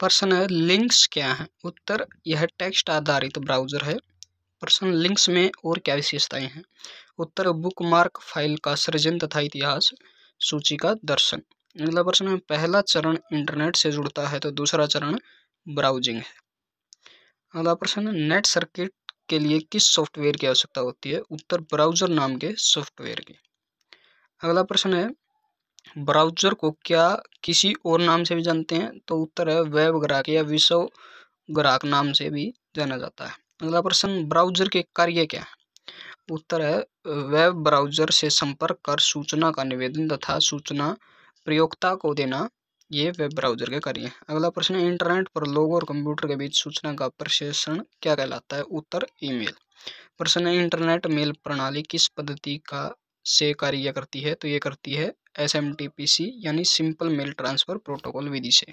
person links क्या है उत्तर यह टेक्स्ट आधारित ब्राउज़र है पर्सन लिंक्स में और क्या विशेषताएं हैं उत्तर बुकमार्क फाइल का सृजन तथा इतिहास सूची का दर्शन अगला प्रश्न है पहला चरण इंटरनेट से जुड़ता है तो दूसरा चरण ब्राउजिंग है अगला प्रश्न नेट सर्किट के लिए किस सॉफ्टवेयर की आवश्यकता होती है उत्तर ब्राउजर नाम के सॉफ्टवेयर की अगला प्रश्न है ब्राउज़र को क्या किसी और नाम से भी जानते हैं तो उत्तर है वेब ग्राहक या विश्व ग्राहक नाम से भी जाना जाता है अगला प्रश्न ब्राउज़र के कार्य क्या है उत्तर है वेब ब्राउज़र से संपर्क कर सूचना का निवेदन तथा सूचना प्रयोगता को देना ये वेब ब्राउज़र के कार्य है अगला प्रश्न है इंटरनेट पर लोगों और कंप्यूटर के बीच सूचना का प्रशेषण क्या कहलाता है उत्तर ईमेल प्रश्न है इंटरनेट मेल प्रणाली किस पद्धति का से कार्य करती है तो ये करती है एस एम टी पी सी यानी सिंपल मेल ट्रांसफ़र प्रोटोकॉल विधि से